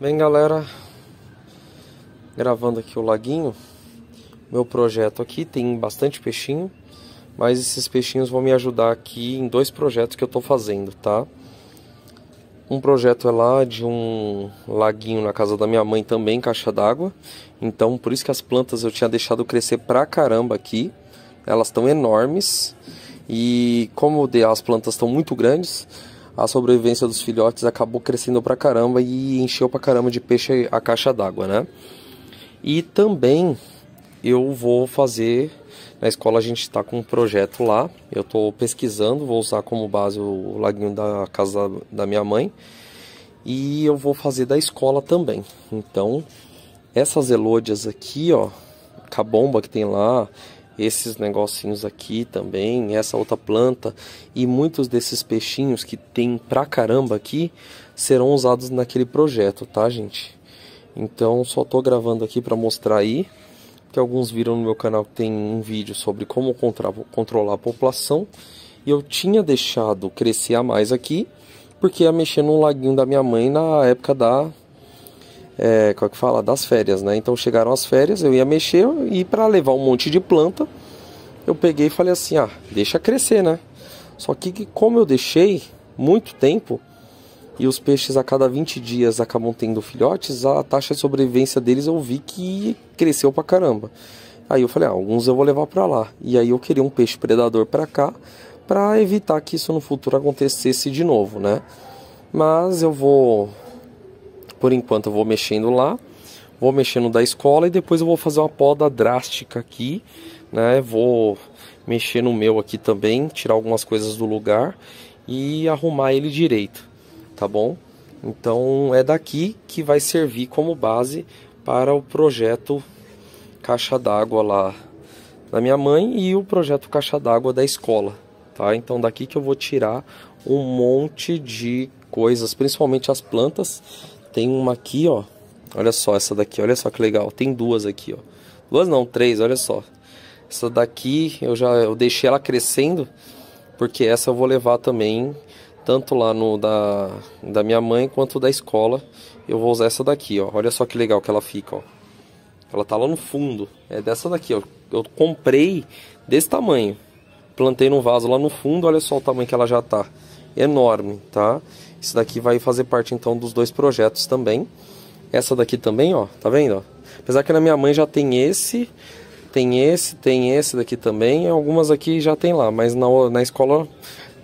Bem, galera, gravando aqui o laguinho. Meu projeto aqui tem bastante peixinho, mas esses peixinhos vão me ajudar aqui em dois projetos que eu tô fazendo, tá? Um projeto é lá de um laguinho na casa da minha mãe também, caixa d'água. Então, por isso que as plantas eu tinha deixado crescer pra caramba aqui. Elas estão enormes. E como as plantas estão muito grandes, a sobrevivência dos filhotes acabou crescendo pra caramba e encheu pra caramba de peixe a caixa d'água, né? E também eu vou fazer. Na escola a gente está com um projeto lá. Eu estou pesquisando, vou usar como base o laguinho da casa da minha mãe. E eu vou fazer da escola também. Então, essas elôdias aqui, ó, cabomba que tem lá, esses negocinhos aqui também, essa outra planta e muitos desses peixinhos que tem pra caramba aqui serão usados naquele projeto, tá, gente? Então, só tô gravando aqui para mostrar aí que alguns viram no meu canal que tem um vídeo sobre como controlar a população e eu tinha deixado crescer a mais aqui porque ia mexer num laguinho da minha mãe na época da é, qual que fala, das férias, né? Então chegaram as férias, eu ia mexer e para levar um monte de planta, eu peguei e falei assim, ah, deixa crescer, né? Só que como eu deixei muito tempo e os peixes a cada 20 dias acabam tendo filhotes, a taxa de sobrevivência deles eu vi que cresceu pra caramba. Aí eu falei, ah, alguns eu vou levar para lá. E aí eu queria um peixe predador para cá, para evitar que isso no futuro acontecesse de novo, né? Mas eu vou por enquanto eu vou mexendo lá, vou mexendo da escola e depois eu vou fazer uma poda drástica aqui, né? Vou mexer no meu aqui também, tirar algumas coisas do lugar e arrumar ele direito, tá bom? Então é daqui que vai servir como base para o projeto caixa d'água lá da minha mãe e o projeto caixa d'água da escola, tá? Então daqui que eu vou tirar um monte de coisas, principalmente as plantas, tem uma aqui, ó. Olha só essa daqui, olha só que legal. Tem duas aqui, ó. Duas não, três, olha só. Essa daqui eu já eu deixei ela crescendo, porque essa eu vou levar também, tanto lá no da, da minha mãe quanto da escola. Eu vou usar essa daqui, ó. Olha só que legal que ela fica, ó. Ela tá lá no fundo. É dessa daqui, ó. Eu comprei desse tamanho. Plantei num vaso lá no fundo, olha só o tamanho que ela já tá. Enorme, tá? Isso daqui vai fazer parte então dos dois projetos também. Essa daqui também, ó, tá vendo? Apesar que na minha mãe já tem esse, tem esse, tem esse daqui também, algumas aqui já tem lá, mas na, na escola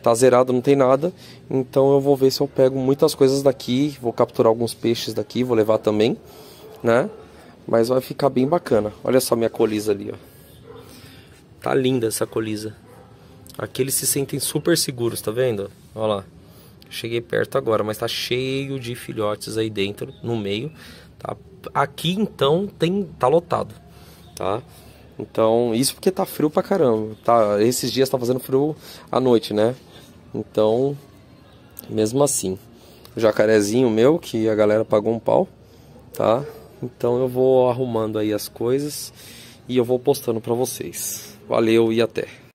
tá zerado, não tem nada. Então eu vou ver se eu pego muitas coisas daqui, vou capturar alguns peixes daqui, vou levar também, né? Mas vai ficar bem bacana. Olha só minha colisa ali, ó. Tá linda essa colisa. Aqui eles se sentem super seguros, tá vendo? Olha lá cheguei perto agora, mas tá cheio de filhotes aí dentro, no meio. Tá? Aqui então tem tá lotado, tá? Então, isso porque tá frio pra caramba. Tá, esses dias tá fazendo frio à noite, né? Então, mesmo assim, o jacarezinho meu que a galera pagou um pau, tá? Então eu vou arrumando aí as coisas e eu vou postando para vocês. Valeu e até.